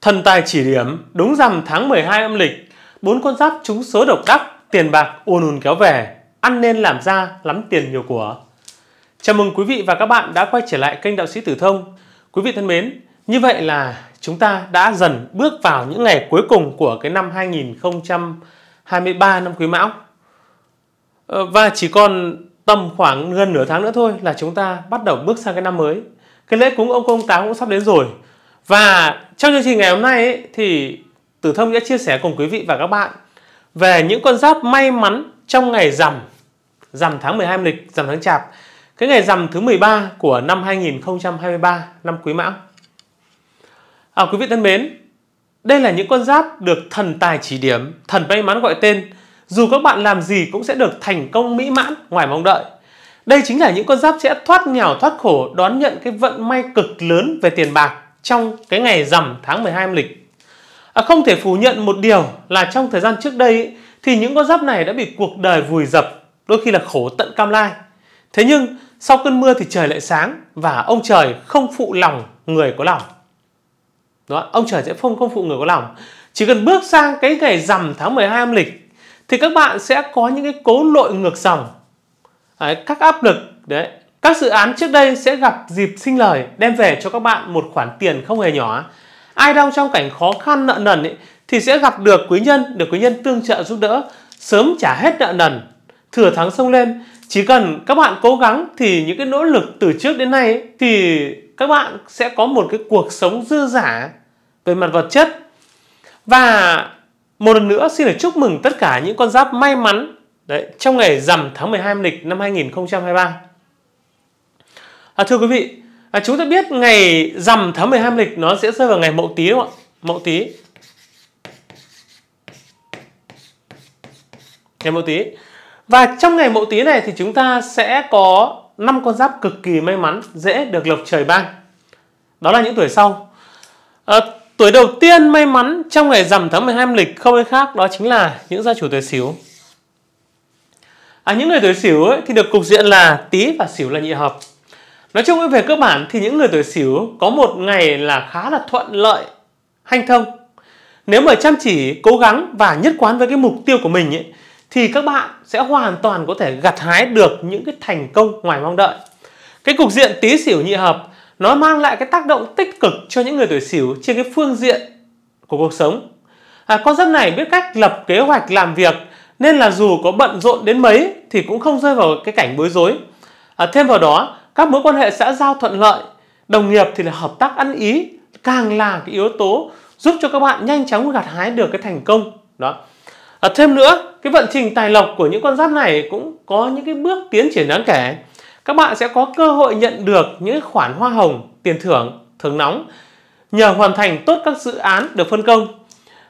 Thần tài chỉ điểm, đúng rằm tháng 12 âm lịch, bốn con giáp trúng số độc đắc, tiền bạc ùn ùn kéo về, ăn nên làm ra, lắm tiền nhiều của. Chào mừng quý vị và các bạn đã quay trở lại kênh Đạo sĩ Tử Thông. Quý vị thân mến, như vậy là chúng ta đã dần bước vào những ngày cuối cùng của cái năm 2023 năm Quý Mão. Ờ, và chỉ còn tầm khoảng gần nửa tháng nữa thôi là chúng ta bắt đầu bước sang cái năm mới. Cái lễ cúng ông công táo cũng sắp đến rồi và trong chương trình ngày hôm nay ấy, thì Tử Thông sẽ chia sẻ cùng quý vị và các bạn về những con giáp may mắn trong ngày rằm rằm tháng 12 âm lịch, rằm tháng Chạp. Cái ngày rằm thứ 13 của năm 2023, năm Quý Mão. À, quý vị thân mến, đây là những con giáp được thần tài chỉ điểm, thần may mắn gọi tên. Dù các bạn làm gì cũng sẽ được thành công mỹ mãn ngoài mong đợi. Đây chính là những con giáp sẽ thoát nghèo thoát khổ đón nhận cái vận may cực lớn về tiền bạc trong cái ngày rằm tháng 12 âm lịch. À, không thể phủ nhận một điều là trong thời gian trước đây ấy, thì những con giáp này đã bị cuộc đời vùi dập, đôi khi là khổ tận cam lai. Thế nhưng sau cơn mưa thì trời lại sáng và ông trời không phụ lòng người có lòng. Đó, ông trời sẽ không không phụ người có lòng. Chỉ cần bước sang cái ngày rằm tháng 12 âm lịch thì các bạn sẽ có những cái cố lội ngược dòng. các áp lực đấy các dự án trước đây sẽ gặp dịp sinh lời đem về cho các bạn một khoản tiền không hề nhỏ. Ai đang trong cảnh khó khăn nợ nần ấy, thì sẽ gặp được quý nhân, được quý nhân tương trợ giúp đỡ, sớm trả hết nợ nần, thừa thắng sông lên. Chỉ cần các bạn cố gắng thì những cái nỗ lực từ trước đến nay ấy, thì các bạn sẽ có một cái cuộc sống dư giả về mặt vật chất. Và một lần nữa xin được chúc mừng tất cả những con giáp may mắn đấy trong ngày rằm tháng 12 âm lịch năm 2023. À, thưa quý vị, à, chúng ta biết ngày rằm tháng 12 âm lịch nó sẽ rơi vào ngày Mậu Tý đúng không ạ? Mậu Tý. Ngày Mậu Tý. Và trong ngày Mậu Tý này thì chúng ta sẽ có năm con giáp cực kỳ may mắn, dễ được lộc trời ban. Đó là những tuổi sau. À, tuổi đầu tiên may mắn trong ngày rằm tháng 12 âm lịch không ai khác đó chính là những gia chủ tuổi Sửu. À, những người tuổi Sửu thì được cục diện là Tý và Sửu là nhị hợp. Nói chung về cơ bản thì những người tuổi Sửu có một ngày là khá là thuận lợi, hanh thông. Nếu mà chăm chỉ, cố gắng và nhất quán với cái mục tiêu của mình ấy, thì các bạn sẽ hoàn toàn có thể gặt hái được những cái thành công ngoài mong đợi. Cái cục diện tí xỉu nhị hợp nó mang lại cái tác động tích cực cho những người tuổi xỉu trên cái phương diện của cuộc sống. À, con giáp này biết cách lập kế hoạch làm việc nên là dù có bận rộn đến mấy thì cũng không rơi vào cái cảnh bối rối. À, thêm vào đó các mối quan hệ xã giao thuận lợi đồng nghiệp thì là hợp tác ăn ý càng là cái yếu tố giúp cho các bạn nhanh chóng gặt hái được cái thành công đó à, thêm nữa cái vận trình tài lộc của những con giáp này cũng có những cái bước tiến triển đáng kể các bạn sẽ có cơ hội nhận được những khoản hoa hồng tiền thưởng thưởng nóng nhờ hoàn thành tốt các dự án được phân công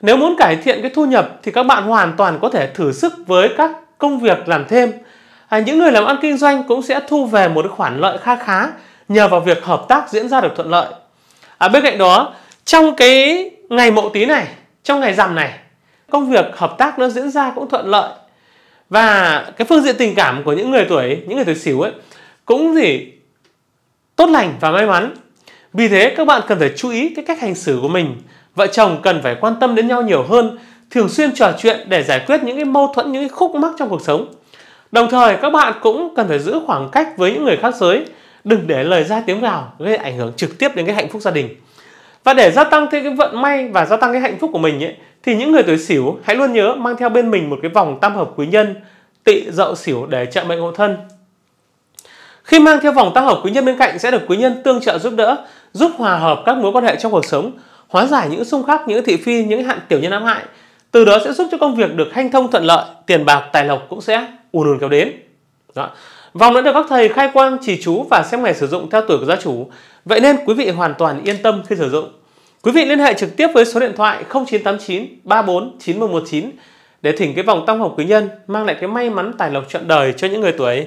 nếu muốn cải thiện cái thu nhập thì các bạn hoàn toàn có thể thử sức với các công việc làm thêm à, những người làm ăn kinh doanh cũng sẽ thu về một khoản lợi kha khá nhờ vào việc hợp tác diễn ra được thuận lợi à, bên cạnh đó trong cái ngày mậu tí này trong ngày rằm này công việc hợp tác nó diễn ra cũng thuận lợi và cái phương diện tình cảm của những người tuổi những người tuổi xỉu ấy cũng gì tốt lành và may mắn vì thế các bạn cần phải chú ý cái cách hành xử của mình vợ chồng cần phải quan tâm đến nhau nhiều hơn thường xuyên trò chuyện để giải quyết những cái mâu thuẫn những cái khúc mắc trong cuộc sống Đồng thời các bạn cũng cần phải giữ khoảng cách với những người khác giới, đừng để lời ra tiếng vào gây ảnh hưởng trực tiếp đến cái hạnh phúc gia đình. Và để gia tăng thêm cái vận may và gia tăng cái hạnh phúc của mình ấy, thì những người tuổi Sửu hãy luôn nhớ mang theo bên mình một cái vòng tam hợp quý nhân Tỵ Dậu Sửu để trợ mệnh hộ thân. Khi mang theo vòng tam hợp quý nhân bên cạnh sẽ được quý nhân tương trợ giúp đỡ, giúp hòa hợp các mối quan hệ trong cuộc sống, hóa giải những xung khắc, những thị phi, những hạn tiểu nhân ám hại. Từ đó sẽ giúp cho công việc được hanh thông thuận lợi, tiền bạc, tài lộc cũng sẽ ùn ùn kéo đến Đó. vòng đã được các thầy khai quang chỉ chú và xem ngày sử dụng theo tuổi của gia chủ vậy nên quý vị hoàn toàn yên tâm khi sử dụng quý vị liên hệ trực tiếp với số điện thoại 0989 34 9119 để thỉnh cái vòng tam hợp quý nhân mang lại cái may mắn tài lộc trọn đời cho những người tuổi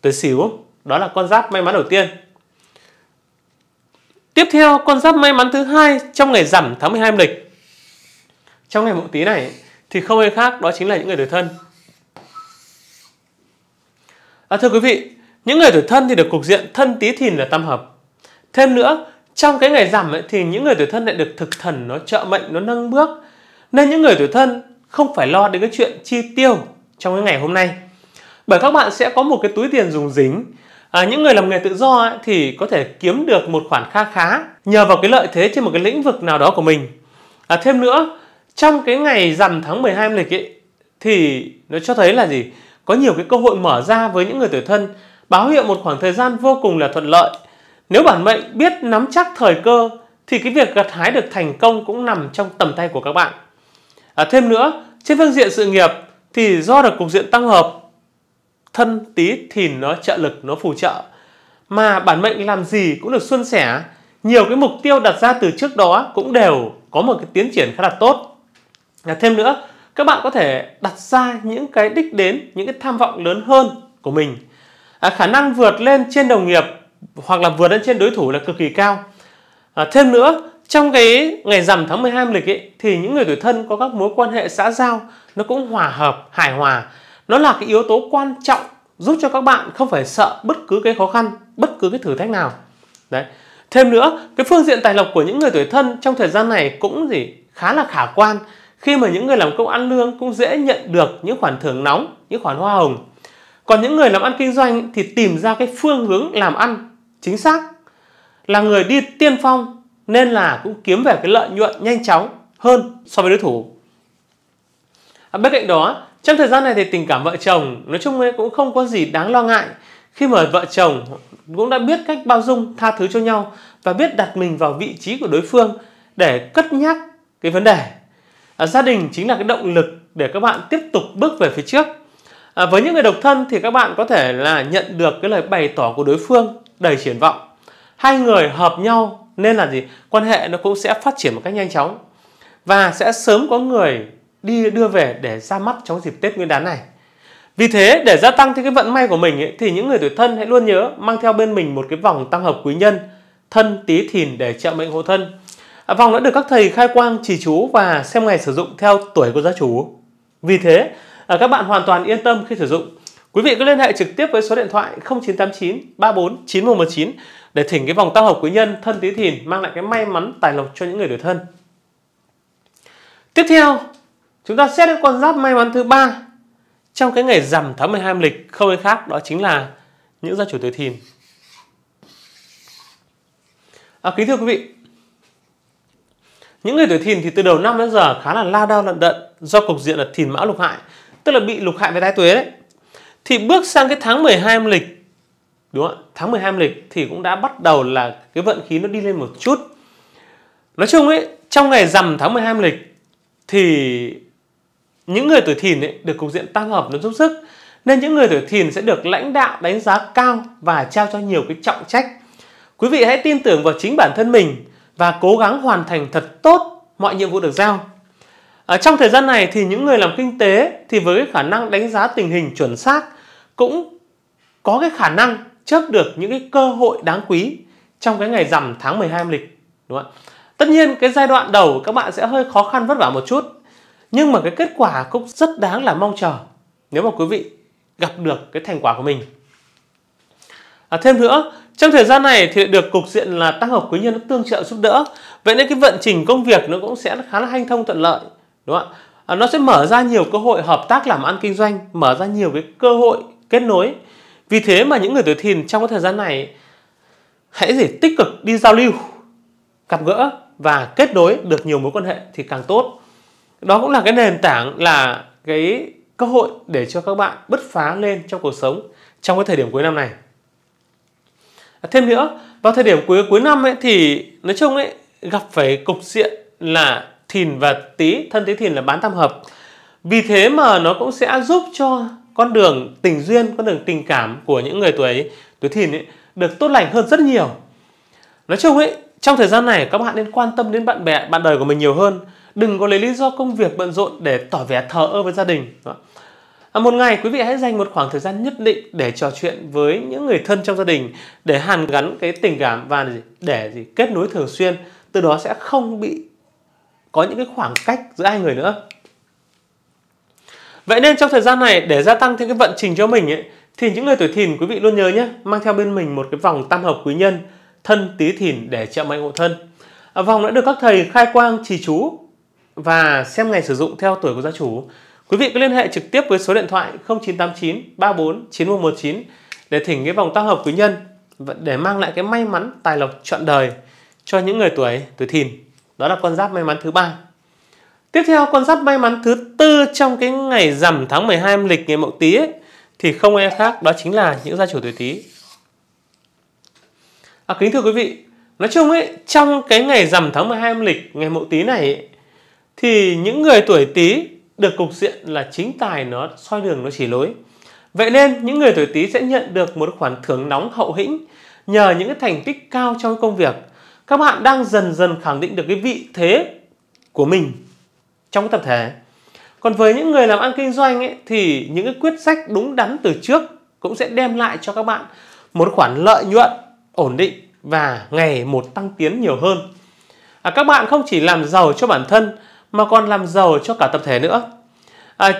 tuổi xỉu đó là con giáp may mắn đầu tiên tiếp theo con giáp may mắn thứ hai trong ngày rằm tháng 12 âm lịch trong ngày mộng tí này thì không ai khác đó chính là những người tuổi thân À, thưa quý vị, những người tuổi thân thì được cục diện thân tí thìn là tam hợp. Thêm nữa, trong cái ngày giảm ấy, thì những người tuổi thân lại được thực thần nó trợ mệnh nó nâng bước nên những người tuổi thân không phải lo đến cái chuyện chi tiêu trong cái ngày hôm nay bởi các bạn sẽ có một cái túi tiền dùng dính à, những người làm nghề tự do ấy, thì có thể kiếm được một khoản kha khá nhờ vào cái lợi thế trên một cái lĩnh vực nào đó của mình à, thêm nữa trong cái ngày rằm tháng 12 âm lịch ấy, thì nó cho thấy là gì có nhiều cái cơ hội mở ra với những người tuổi thân báo hiệu một khoảng thời gian vô cùng là thuận lợi nếu bản mệnh biết nắm chắc thời cơ thì cái việc gặt hái được thành công cũng nằm trong tầm tay của các bạn à, thêm nữa trên phương diện sự nghiệp thì do được cục diện tăng hợp thân tí thì nó trợ lực nó phù trợ mà bản mệnh làm gì cũng được xuân sẻ nhiều cái mục tiêu đặt ra từ trước đó cũng đều có một cái tiến triển khá là tốt à, thêm nữa các bạn có thể đặt ra những cái đích đến những cái tham vọng lớn hơn của mình à, khả năng vượt lên trên đồng nghiệp hoặc là vượt lên trên đối thủ là cực kỳ cao à, thêm nữa trong cái ngày rằm tháng 12 âm lịch ấy, thì những người tuổi thân có các mối quan hệ xã giao nó cũng hòa hợp hài hòa nó là cái yếu tố quan trọng giúp cho các bạn không phải sợ bất cứ cái khó khăn bất cứ cái thử thách nào đấy thêm nữa cái phương diện tài lộc của những người tuổi thân trong thời gian này cũng gì khá là khả quan khi mà những người làm công ăn lương cũng dễ nhận được những khoản thưởng nóng, những khoản hoa hồng. Còn những người làm ăn kinh doanh thì tìm ra cái phương hướng làm ăn chính xác là người đi tiên phong nên là cũng kiếm về cái lợi nhuận nhanh chóng hơn so với đối thủ. À, bên cạnh đó, trong thời gian này thì tình cảm vợ chồng nói chung ấy cũng không có gì đáng lo ngại khi mà vợ chồng cũng đã biết cách bao dung, tha thứ cho nhau và biết đặt mình vào vị trí của đối phương để cất nhắc cái vấn đề à, gia đình chính là cái động lực để các bạn tiếp tục bước về phía trước à, với những người độc thân thì các bạn có thể là nhận được cái lời bày tỏ của đối phương đầy triển vọng hai người hợp nhau nên là gì quan hệ nó cũng sẽ phát triển một cách nhanh chóng và sẽ sớm có người đi đưa về để ra mắt trong dịp Tết Nguyên đán này. Vì thế để gia tăng thêm cái vận may của mình ấy, thì những người tuổi thân hãy luôn nhớ mang theo bên mình một cái vòng tăng hợp quý nhân thân tí thìn để trợ mệnh hộ thân. À, vòng đã được các thầy khai quang chỉ chú và xem ngày sử dụng theo tuổi của gia chủ. Vì thế, à, các bạn hoàn toàn yên tâm khi sử dụng. Quý vị cứ liên hệ trực tiếp với số điện thoại 0989 34 9119 để thỉnh cái vòng tam hợp quý nhân thân tí thìn mang lại cái may mắn tài lộc cho những người tuổi thân. Tiếp theo, chúng ta xét đến con giáp may mắn thứ ba trong cái ngày rằm tháng 12 âm lịch không ai khác đó chính là những gia chủ tuổi thìn. À, kính thưa quý vị, những người tuổi thìn thì từ đầu năm đến giờ khá là lao đao lận đận do cục diện là thìn mão lục hại, tức là bị lục hại về đái tuế đấy. Thì bước sang cái tháng 12 âm lịch, đúng không ạ? Tháng 12 âm lịch thì cũng đã bắt đầu là cái vận khí nó đi lên một chút. Nói chung ấy, trong ngày rằm tháng 12 âm lịch thì những người tuổi thìn ấy được cục diện tăng hợp nó giúp sức nên những người tuổi thìn sẽ được lãnh đạo đánh giá cao và trao cho nhiều cái trọng trách quý vị hãy tin tưởng vào chính bản thân mình và cố gắng hoàn thành thật tốt mọi nhiệm vụ được giao. Ở trong thời gian này thì những người làm kinh tế thì với khả năng đánh giá tình hình chuẩn xác cũng có cái khả năng chớp được những cái cơ hội đáng quý trong cái ngày rằm tháng 12 âm lịch đúng không ạ? Tất nhiên cái giai đoạn đầu các bạn sẽ hơi khó khăn vất vả một chút nhưng mà cái kết quả cũng rất đáng là mong chờ nếu mà quý vị gặp được cái thành quả của mình. À, thêm nữa trong thời gian này thì được cục diện là tác hợp quý nhân nó tương trợ giúp đỡ. Vậy nên cái vận trình công việc nó cũng sẽ khá là hanh thông thuận lợi, đúng không À, nó sẽ mở ra nhiều cơ hội hợp tác làm ăn kinh doanh, mở ra nhiều cái cơ hội kết nối. Vì thế mà những người tuổi thìn trong cái thời gian này hãy để tích cực đi giao lưu, gặp gỡ và kết nối được nhiều mối quan hệ thì càng tốt. Đó cũng là cái nền tảng là cái cơ hội để cho các bạn bứt phá lên trong cuộc sống trong cái thời điểm cuối năm này. À, thêm nữa vào thời điểm cuối cuối năm ấy thì nói chung ấy gặp phải cục diện là thìn và tý thân tý thìn là bán tam hợp vì thế mà nó cũng sẽ giúp cho con đường tình duyên con đường tình cảm của những người tuổi tuổi thìn ấy được tốt lành hơn rất nhiều nói chung ấy trong thời gian này các bạn nên quan tâm đến bạn bè bạn đời của mình nhiều hơn đừng có lấy lý do công việc bận rộn để tỏ vẻ thờ ơ với gia đình À, một ngày quý vị hãy dành một khoảng thời gian nhất định để trò chuyện với những người thân trong gia đình để hàn gắn cái tình cảm và để gì kết nối thường xuyên từ đó sẽ không bị có những cái khoảng cách giữa hai người nữa vậy nên trong thời gian này để gia tăng thêm cái vận trình cho mình ấy, thì những người tuổi thìn quý vị luôn nhớ nhé mang theo bên mình một cái vòng tam hợp quý nhân thân tý thìn để trợ mệnh hộ thân à, vòng đã được các thầy khai quang trì chú và xem ngày sử dụng theo tuổi của gia chủ Quý vị có liên hệ trực tiếp với số điện thoại 0989 34 9119 để thỉnh cái vòng tác hợp quý nhân để mang lại cái may mắn tài lộc trọn đời cho những người tuổi tuổi thìn. Đó là con giáp may mắn thứ ba. Tiếp theo con giáp may mắn thứ tư trong cái ngày rằm tháng 12 âm lịch ngày Mậu Tý thì không ai khác đó chính là những gia chủ tuổi Tý. À, kính thưa quý vị, nói chung ấy trong cái ngày rằm tháng 12 âm lịch ngày Mậu Tý này ấy, thì những người tuổi Tý được cục diện là chính tài nó soi đường nó chỉ lối. Vậy nên những người tuổi Tý sẽ nhận được một khoản thưởng nóng hậu hĩnh nhờ những cái thành tích cao trong công việc. Các bạn đang dần dần khẳng định được cái vị thế của mình trong tập thể. Còn với những người làm ăn kinh doanh ấy, thì những cái quyết sách đúng đắn từ trước cũng sẽ đem lại cho các bạn một khoản lợi nhuận ổn định và ngày một tăng tiến nhiều hơn. À, các bạn không chỉ làm giàu cho bản thân mà còn làm giàu cho cả tập thể nữa à,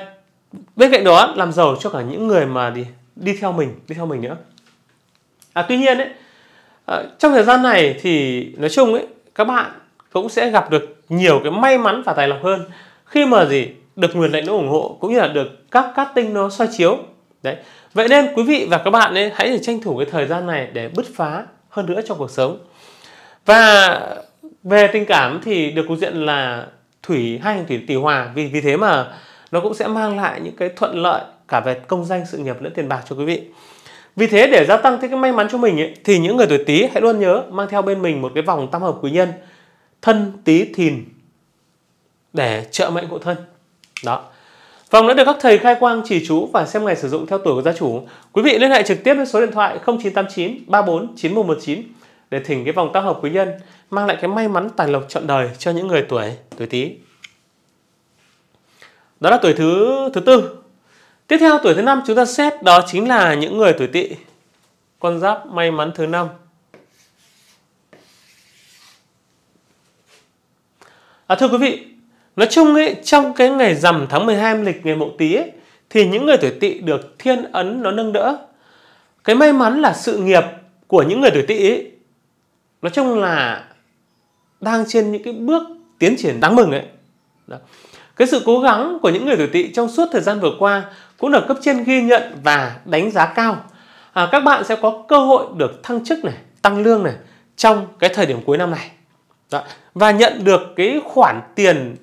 bên cạnh đó làm giàu cho cả những người mà đi đi theo mình đi theo mình nữa à, tuy nhiên ấy, à, trong thời gian này thì nói chung ấy các bạn cũng sẽ gặp được nhiều cái may mắn và tài lộc hơn khi mà gì được nguồn lệnh nó ủng hộ cũng như là được các cát tinh nó soi chiếu đấy vậy nên quý vị và các bạn ấy hãy tranh thủ cái thời gian này để bứt phá hơn nữa trong cuộc sống và về tình cảm thì được cục diện là thủy hai hành thủy tỷ hòa vì vì thế mà nó cũng sẽ mang lại những cái thuận lợi cả về công danh sự nghiệp lẫn tiền bạc cho quý vị vì thế để gia tăng thêm cái may mắn cho mình ấy, thì những người tuổi Tý hãy luôn nhớ mang theo bên mình một cái vòng tam hợp quý nhân thân Tý Thìn để trợ mệnh hộ thân. Đó. Vòng đã được các thầy khai quang chỉ chú và xem ngày sử dụng theo tuổi của gia chủ. Quý vị liên hệ trực tiếp với số điện thoại 0989 34 9119 để thỉnh cái vòng tác hợp quý nhân mang lại cái may mắn tài lộc trọn đời cho những người tuổi tuổi tý đó là tuổi thứ thứ tư tiếp theo tuổi thứ năm chúng ta xét đó chính là những người tuổi tỵ con giáp may mắn thứ năm à, thưa quý vị nói chung ấy, trong cái ngày rằm tháng 12 âm lịch ngày mậu tý thì những người tuổi tỵ được thiên ấn nó nâng đỡ cái may mắn là sự nghiệp của những người tuổi tỵ nói chung là đang trên những cái bước tiến triển đáng mừng ấy Đó. cái sự cố gắng của những người tuổi tỵ trong suốt thời gian vừa qua cũng được cấp trên ghi nhận và đánh giá cao à, các bạn sẽ có cơ hội được thăng chức này tăng lương này trong cái thời điểm cuối năm này Đó. và nhận được cái khoản tiền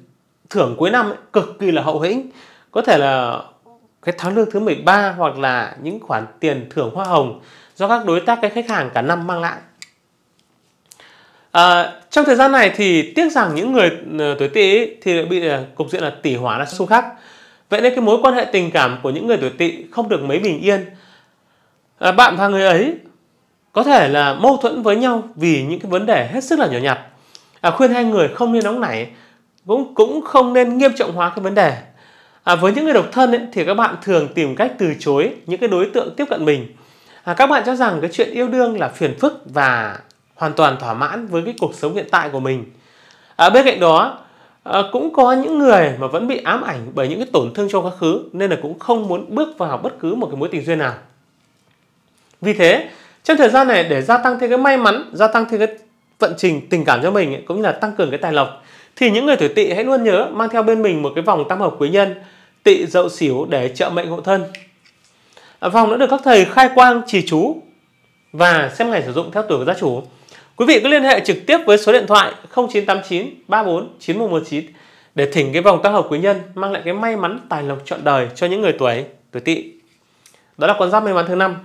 thưởng cuối năm ấy, cực kỳ là hậu hĩnh có thể là cái tháng lương thứ 13 hoặc là những khoản tiền thưởng hoa hồng do các đối tác cái khách hàng cả năm mang lại À, trong thời gian này thì tiếc rằng những người ờ, tuổi tỵ thì bị ờ, cục diện là tỷ hóa là xung khắc. Vậy nên cái mối quan hệ tình cảm của những người tuổi tỵ không được mấy bình yên. À, bạn và người ấy có thể là mâu thuẫn với nhau vì những cái vấn đề hết sức là nhỏ nhặt. À, khuyên hai người không nên nóng nảy cũng cũng không nên nghiêm trọng hóa cái vấn đề. À, với những người độc thân ấy, thì các bạn thường tìm cách từ chối những cái đối tượng tiếp cận mình. À, các bạn cho rằng cái chuyện yêu đương là phiền phức và hoàn toàn thỏa mãn với cái cuộc sống hiện tại của mình à, bên cạnh đó à, cũng có những người mà vẫn bị ám ảnh bởi những cái tổn thương trong quá khứ nên là cũng không muốn bước vào bất cứ một cái mối tình duyên nào vì thế trong thời gian này để gia tăng thêm cái may mắn gia tăng thêm cái vận trình tình cảm cho mình cũng như là tăng cường cái tài lộc thì những người tuổi tỵ hãy luôn nhớ mang theo bên mình một cái vòng tam hợp quý nhân tỵ dậu xỉu để trợ mệnh hộ thân à, vòng đã được các thầy khai quang trì chú và xem ngày sử dụng theo tuổi của gia chủ Quý vị cứ liên hệ trực tiếp với số điện thoại 0989 34 9119 để thỉnh cái vòng tác hợp quý nhân mang lại cái may mắn tài lộc trọn đời cho những người tuổi tuổi tỵ. Đó là con giáp may mắn thứ năm.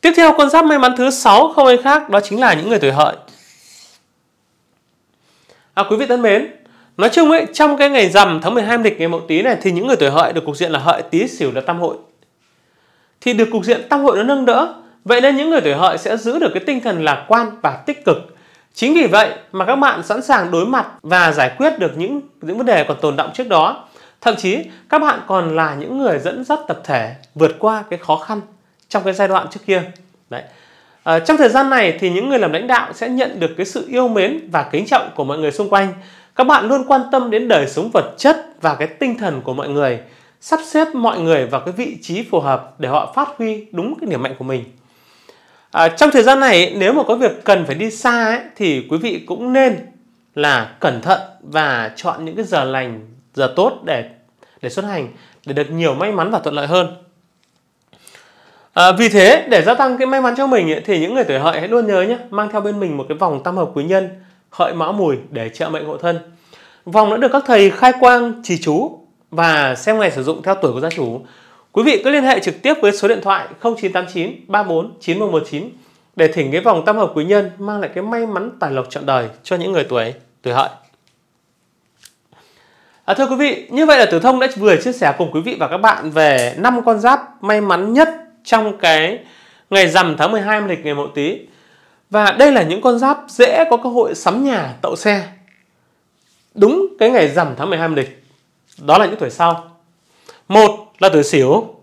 Tiếp theo con giáp may mắn thứ sáu không ai khác đó chính là những người tuổi hợi. À, quý vị thân mến, nói chung ấy trong cái ngày rằm tháng 12 lịch ngày mậu tý này thì những người tuổi hợi được cục diện là hợi tý xỉu là tam hội. Thì được cục diện tam hội nó nâng đỡ Vậy nên những người tuổi hợi sẽ giữ được cái tinh thần lạc quan và tích cực. Chính vì vậy mà các bạn sẵn sàng đối mặt và giải quyết được những những vấn đề còn tồn động trước đó. Thậm chí các bạn còn là những người dẫn dắt tập thể vượt qua cái khó khăn trong cái giai đoạn trước kia. Đấy. À, trong thời gian này thì những người làm lãnh đạo sẽ nhận được cái sự yêu mến và kính trọng của mọi người xung quanh. Các bạn luôn quan tâm đến đời sống vật chất và cái tinh thần của mọi người, sắp xếp mọi người vào cái vị trí phù hợp để họ phát huy đúng cái điểm mạnh của mình. À, trong thời gian này nếu mà có việc cần phải đi xa ấy, thì quý vị cũng nên là cẩn thận và chọn những cái giờ lành giờ tốt để để xuất hành để được nhiều may mắn và thuận lợi hơn. À, vì thế để gia tăng cái may mắn cho mình ấy, thì những người tuổi hợi hãy luôn nhớ nhé mang theo bên mình một cái vòng tam hợp quý nhân hợi mão mùi để trợ mệnh hộ thân. Vòng đã được các thầy khai quang trì chú và xem ngày sử dụng theo tuổi của gia chủ Quý vị cứ liên hệ trực tiếp với số điện thoại 0989 34 9119 để thỉnh cái vòng tam hợp quý nhân mang lại cái may mắn tài lộc trọn đời cho những người tuổi tuổi hợi. À, thưa quý vị, như vậy là Tử Thông đã vừa chia sẻ cùng quý vị và các bạn về năm con giáp may mắn nhất trong cái ngày rằm tháng 12 lịch ngày Mậu Tý. Và đây là những con giáp dễ có cơ hội sắm nhà, tậu xe. Đúng cái ngày rằm tháng 12 lịch. Đó là những tuổi sau một là tuổi xỉu,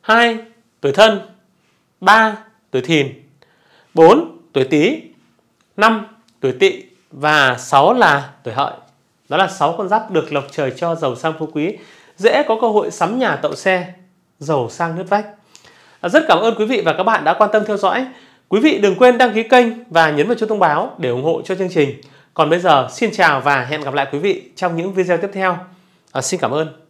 hai tuổi Thân, ba tuổi Thìn, bốn tuổi Tý, năm tuổi Tỵ và sáu là tuổi Hợi. Đó là sáu con giáp được lộc trời cho giàu sang phú quý, dễ có cơ hội sắm nhà tậu xe, giàu sang nước vách. À, rất cảm ơn quý vị và các bạn đã quan tâm theo dõi. Quý vị đừng quên đăng ký kênh và nhấn vào chuông thông báo để ủng hộ cho chương trình. Còn bây giờ, xin chào và hẹn gặp lại quý vị trong những video tiếp theo. À, xin cảm ơn.